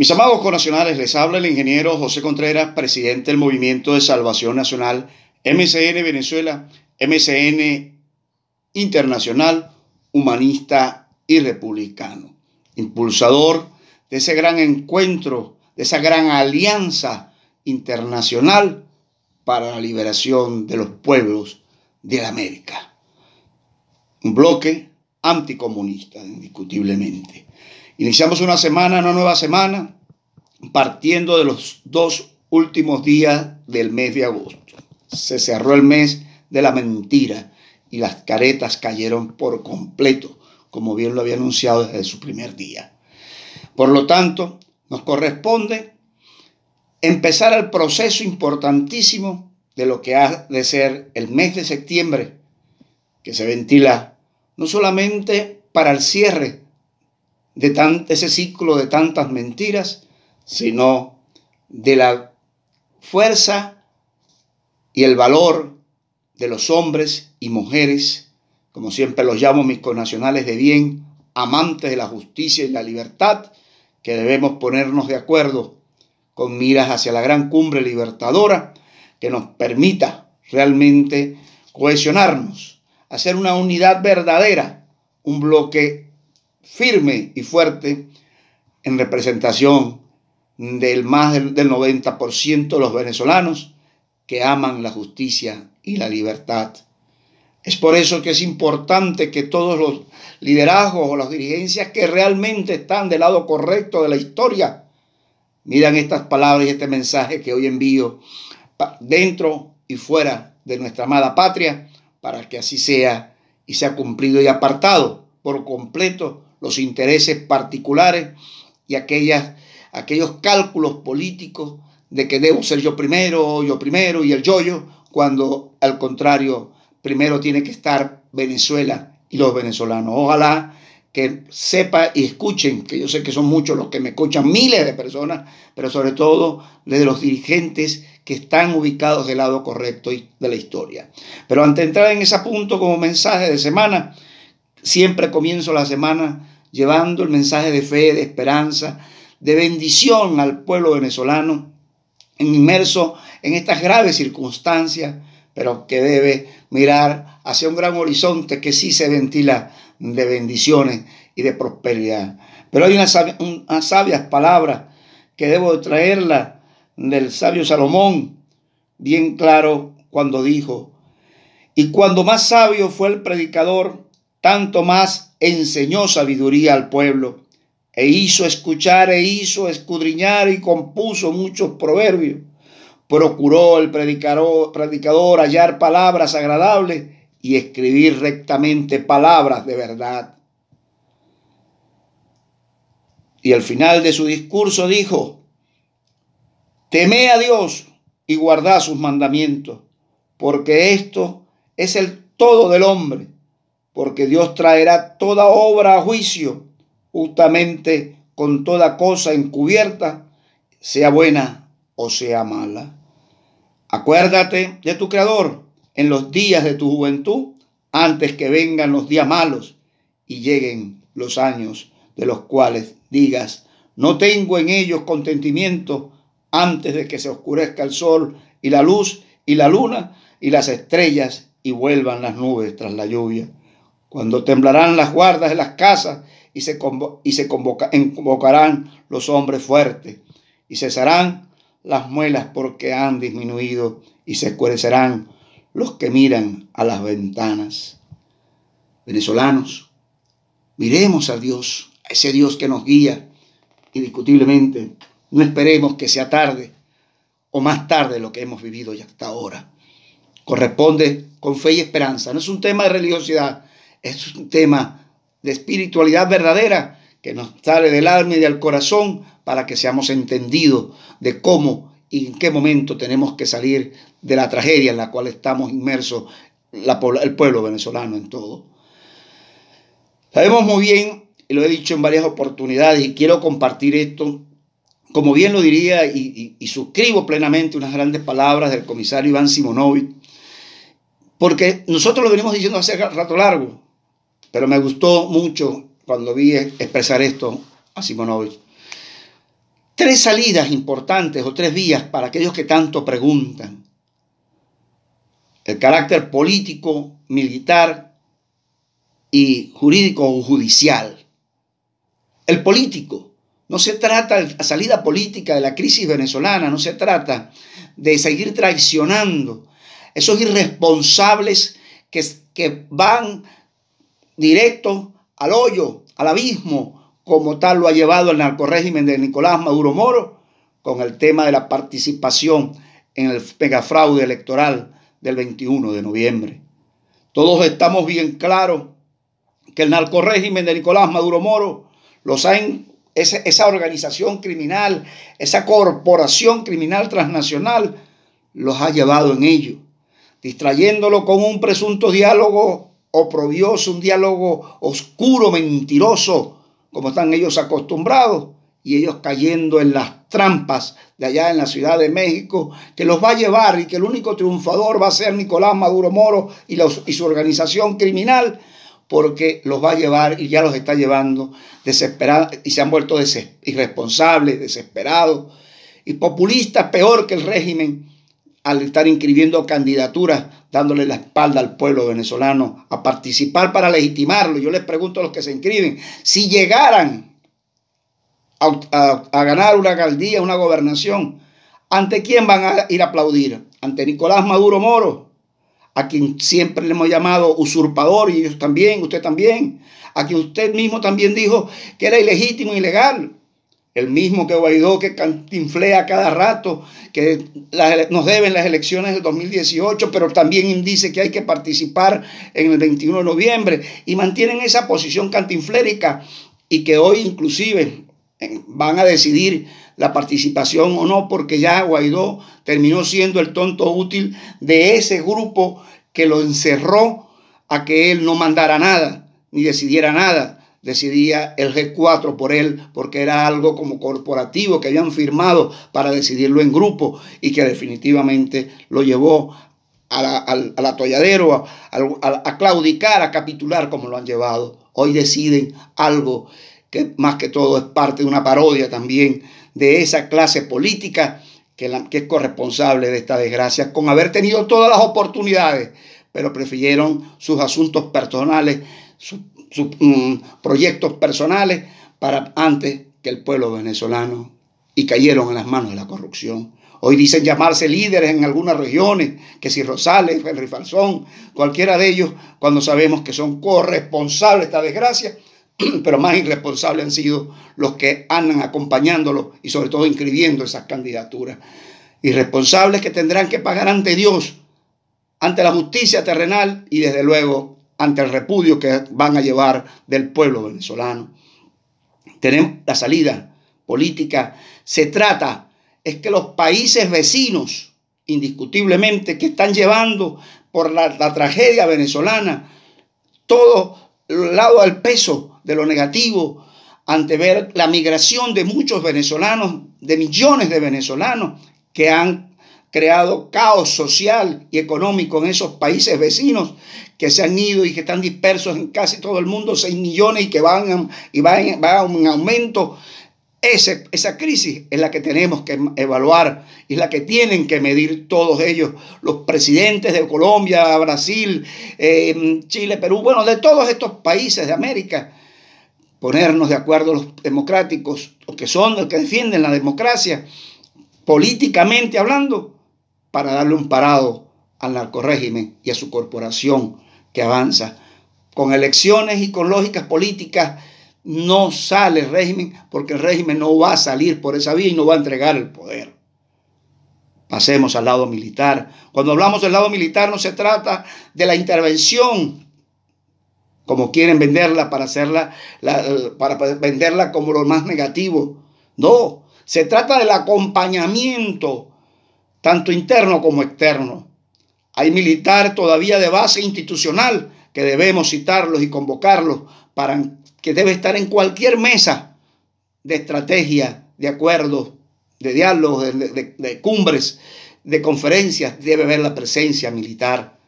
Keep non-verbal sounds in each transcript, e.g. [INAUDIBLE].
Mis amados conacionales, les habla el ingeniero José Contreras, presidente del Movimiento de Salvación Nacional, MCN Venezuela, MCN Internacional, humanista y republicano, impulsador de ese gran encuentro, de esa gran alianza internacional para la liberación de los pueblos de la América. Un bloque anticomunista, indiscutiblemente. Iniciamos una semana, una nueva semana, partiendo de los dos últimos días del mes de agosto. Se cerró el mes de la mentira y las caretas cayeron por completo, como bien lo había anunciado desde su primer día. Por lo tanto, nos corresponde empezar el proceso importantísimo de lo que ha de ser el mes de septiembre, que se ventila no solamente para el cierre de ese ciclo de tantas mentiras, sino de la fuerza y el valor de los hombres y mujeres, como siempre los llamo mis connacionales de bien, amantes de la justicia y la libertad, que debemos ponernos de acuerdo con miras hacia la gran cumbre libertadora que nos permita realmente cohesionarnos, hacer una unidad verdadera, un bloque firme y fuerte en representación del más del 90% de los venezolanos que aman la justicia y la libertad. Es por eso que es importante que todos los liderazgos o las dirigencias que realmente están del lado correcto de la historia miran estas palabras y este mensaje que hoy envío dentro y fuera de nuestra amada patria para que así sea y sea cumplido y apartado por completo los intereses particulares y aquellas, aquellos cálculos políticos de que debo ser yo primero, yo primero y el yo-yo, cuando al contrario, primero tiene que estar Venezuela y los venezolanos. Ojalá que sepa y escuchen, que yo sé que son muchos los que me escuchan, miles de personas, pero sobre todo de los dirigentes que están ubicados del lado correcto de la historia. Pero antes de entrar en ese punto como mensaje de semana, siempre comienzo la semana llevando el mensaje de fe, de esperanza, de bendición al pueblo venezolano, inmerso en estas graves circunstancias, pero que debe mirar hacia un gran horizonte que sí se ventila de bendiciones y de prosperidad. Pero hay unas, sabias palabras que debo traerlas del sabio Salomón, bien claro cuando dijo, y cuando más sabio fue el predicador, tanto más enseñó sabiduría al pueblo, e hizo escuchar, e hizo escudriñar, y compuso muchos proverbios. Procuró el predicador, hallar palabras agradables y escribir rectamente palabras de verdad. Y al final de su discurso dijo, teme a Dios y guarda sus mandamientos, porque esto es el todo del hombre porque Dios traerá toda obra a juicio, justamente con toda cosa encubierta, sea buena o sea mala. Acuérdate de tu Creador en los días de tu juventud, antes que vengan los días malos y lleguen los años de los cuales digas, no tengo en ellos contentimiento antes de que se oscurezca el sol y la luz y la luna y las estrellas y vuelvan las nubes tras la lluvia cuando temblarán las guardas de las casas y se, y se convocarán los hombres fuertes y cesarán las muelas porque han disminuido y se escurecerán los que miran a las ventanas. Venezolanos, miremos a Dios, a ese Dios que nos guía indiscutiblemente. No esperemos que sea tarde o más tarde lo que hemos vivido ya hasta ahora. Corresponde con fe y esperanza. No es un tema de religiosidad, es un tema de espiritualidad verdadera que nos sale del alma y del corazón para que seamos entendidos de cómo y en qué momento tenemos que salir de la tragedia en la cual estamos inmersos la, el pueblo venezolano en todo. Sabemos muy bien, y lo he dicho en varias oportunidades, y quiero compartir esto, como bien lo diría y, suscribo plenamente unas grandes palabras del comisario Iván Simonovi, porque nosotros lo venimos diciendo hace rato largo, pero me gustó mucho cuando vi expresar esto a Simonovich. Tres salidas importantes o tres vías para aquellos que tanto preguntan. El carácter político, militar y jurídico o judicial. El político. No se trata la salida política de la crisis venezolana, no se trata de seguir traicionando esos irresponsables que, que van directo al hoyo, al abismo, como tal lo ha llevado el narcorrégimen de Nicolás Maduro Moro, con el tema de la participación en el megafraude electoral del 21 de noviembre. Todos estamos bien claros que el narcorrégimen de Nicolás Maduro Moro los ha esa organización criminal, esa corporación criminal transnacional, los ha llevado en ello, distrayéndolo con un presunto diálogo oprobioso, un diálogo oscuro, mentiroso, como están ellos acostumbrados, y ellos cayendo en las trampas de allá en la Ciudad de México, que los va a llevar y que el único triunfador va a ser Nicolás Maduro Moro y, su organización criminal, porque los va a llevar y ya los está llevando desesperados y se han vuelto irresponsables, desesperados y populistas, peor que el régimen al estar inscribiendo candidaturas dándole la espalda al pueblo venezolano a participar para legitimarlo. Yo les pregunto a los que se inscriben, si llegaran a, ganar una alcaldía, una gobernación, ¿ante quién van a ir a aplaudir? ¿Ante Nicolás Maduro Moro? a quien siempre le hemos llamado usurpador, y ellos también, usted también, a quien usted mismo también dijo que era ilegítimo, ilegal, el mismo que Guaidó que cantinflea cada rato que nos deben las elecciones del 2018, pero también dice que hay que participar en el 21 de noviembre y mantienen esa posición cantinflérica y que hoy inclusive van a decidir la participación o no, porque ya Guaidó terminó siendo el tonto útil de ese grupo que lo encerró a que él no mandara nada, ni decidiera nada decidía el G4 por él, porque era algo como corporativo que habían firmado para decidirlo en grupo y que definitivamente lo llevó a al, atolladero, a, claudicar, a capitular como lo han llevado. Hoy deciden algo que más que todo es parte de una parodia también de esa clase política que, que es corresponsable de esta desgracia, con haber tenido todas las oportunidades, pero prefirieron sus asuntos personales, sus mm, proyectos personales para antes que el pueblo venezolano y cayeron en las manos de la corrupción. Hoy dicen llamarse líderes en algunas regiones, que si Rosales, Henry Falsón, cualquiera de ellos, cuando sabemos que son corresponsables de esta desgracia, [CLEARS THROAT] pero más irresponsables han sido los que andan acompañándolos y sobre todo inscribiendo esas candidaturas. Irresponsables que tendrán que pagar ante Dios, ante la justicia terrenal y desde luego ante el repudio que van a llevar del pueblo venezolano. Tenemos la salida política. Se trata, es que los países vecinos, indiscutiblemente, que están llevando por la, tragedia venezolana, todo el lado al peso de lo negativo, ante ver la migración de muchos venezolanos, de millones de venezolanos que han creado caos social y económico en esos países vecinos que se han ido y que están dispersos en casi todo el mundo, 6 millones y que van, y van, un aumento. esa crisis es la que tenemos que evaluar y la que tienen que medir todos ellos, los presidentes de Colombia, Brasil, eh, Chile, Perú, bueno, de todos estos países de América, ponernos de acuerdo los democráticos, los que son los que defienden la democracia, políticamente hablando, para darle un parado al narcorégimen y a su corporación que avanza. Con elecciones y con lógicas políticas no sale el régimen porque el régimen no va a salir por esa vía y no va a entregar el poder. Pasemos al lado militar. Cuando hablamos del lado militar no se trata de la intervención como quieren venderla para hacerla para venderla como lo más negativo. No, se trata del acompañamiento tanto interno como externo. Hay militar todavía de base institucional que debemos citarlos y convocarlos para que debe estar en cualquier mesa de estrategia, de acuerdos, de diálogos, de, cumbres, de conferencias, debe haber la presencia militar.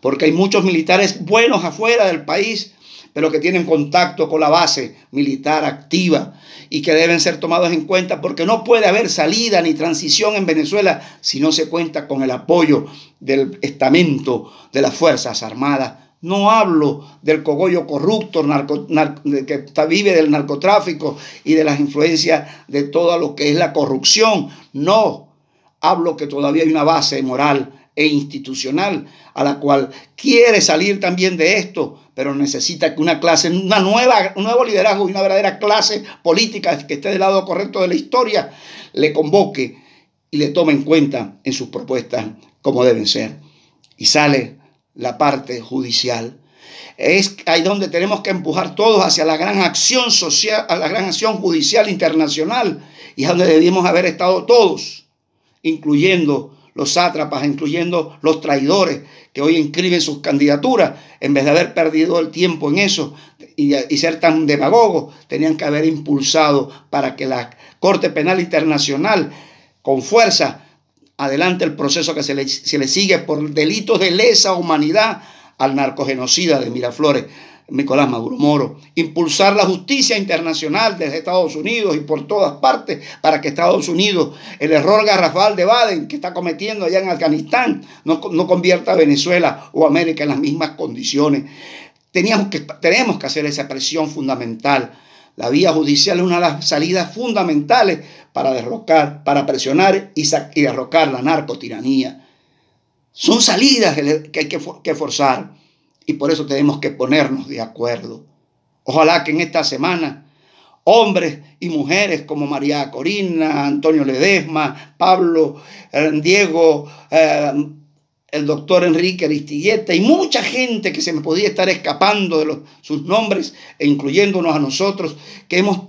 Porque hay muchos militares buenos afuera del país pero que tienen contacto con la base militar activa y que deben ser tomados en cuenta porque no puede haber salida ni transición en Venezuela si no se cuenta con el apoyo del estamento de las Fuerzas Armadas. No hablo del cogollo corrupto que vive del narcotráfico y de las influencias de todo lo que es la corrupción. No, hablo que todavía hay una base moral e institucional, a la cual quiere salir también de esto, pero necesita que una clase, una nueva, un nuevo liderazgo y una verdadera clase política que esté del lado correcto de la historia, le convoque y le tome en cuenta en sus propuestas como deben ser. Y sale la parte judicial. Es ahí donde tenemos que empujar todos hacia la gran acción social, a la gran acción judicial internacional, y es donde debimos haber estado todos, incluyendo los sátrapas, incluyendo los traidores que hoy inscriben sus candidaturas, en vez de haber perdido el tiempo en eso y, ser tan demagogos, tenían que haber impulsado para que la Corte Penal Internacional, con fuerza, adelante el proceso que se le, se le sigue por delitos de lesa humanidad al narcogenocida de Miraflores. Nicolás Maduro Moro, impulsar la justicia internacional desde Estados Unidos y por todas partes para que Estados Unidos, el error garrafal de Baden que está cometiendo allá en Afganistán, no, convierta a Venezuela o América en las mismas condiciones. Teníamos tenemos que hacer esa presión fundamental. La vía judicial es una de las salidas fundamentales para derrocar, para presionar y, derrocar la narcotiranía. Son salidas que hay que forzar y por eso tenemos que ponernos de acuerdo. Ojalá que en esta semana hombres y mujeres como María Corina, Antonio Ledesma, Pablo, eh, Diego, eh, el doctor Enrique Aristilleta y mucha gente que se me podía estar escapando de los, sus nombres, e incluyéndonos a nosotros, que hemos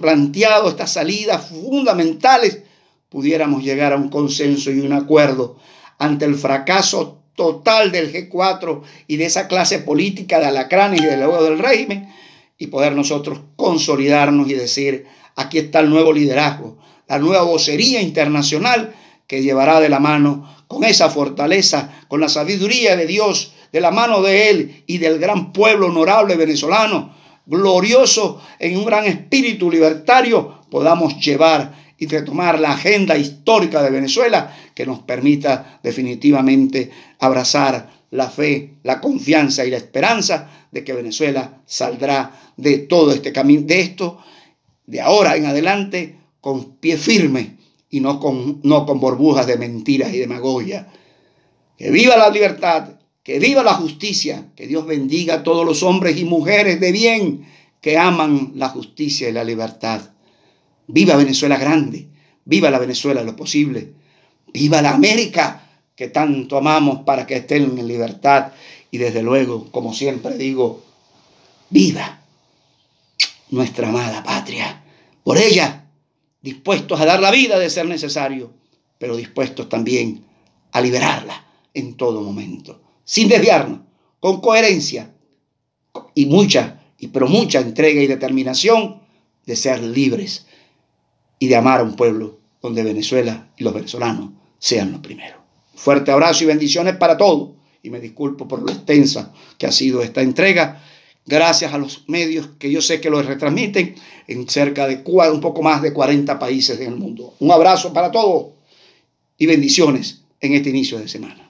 planteado estas salidas fundamentales, pudiéramos llegar a un consenso y un acuerdo ante el fracaso total del G4 y de esa clase política de alacrán y del luego del régimen y poder nosotros consolidarnos y decir, aquí está el nuevo liderazgo, la nueva vocería internacional que llevará de la mano con esa fortaleza, con la sabiduría de Dios, de la mano de Él y del gran pueblo honorable venezolano, glorioso en un gran espíritu libertario, podamos llevar y retomar la agenda histórica de Venezuela que nos permita definitivamente abrazar la fe, la confianza y la esperanza de que Venezuela saldrá de todo este camino, de esto, de ahora en adelante, con pie firme y no con, no con burbujas de mentiras y demagogia. Que viva la libertad, que viva la justicia, que Dios bendiga a todos los hombres y mujeres de bien que aman la justicia y la libertad. Viva Venezuela grande, viva la Venezuela lo posible, viva la América que tanto amamos para que estén en libertad y desde luego, como siempre digo, viva nuestra amada patria. Por ella, dispuestos a dar la vida de ser necesario, pero dispuestos también a liberarla en todo momento, sin desviarnos, con coherencia y mucha, y pero mucha entrega y determinación de ser libres y de amar a un pueblo donde Venezuela y los venezolanos sean los primeros. Fuerte abrazo y bendiciones para todos. Y me disculpo por lo extensa que ha sido esta entrega. Gracias a los medios que yo sé que lo retransmiten en cerca de un poco más de 40 países en el mundo. Un abrazo para todos y bendiciones en este inicio de semana.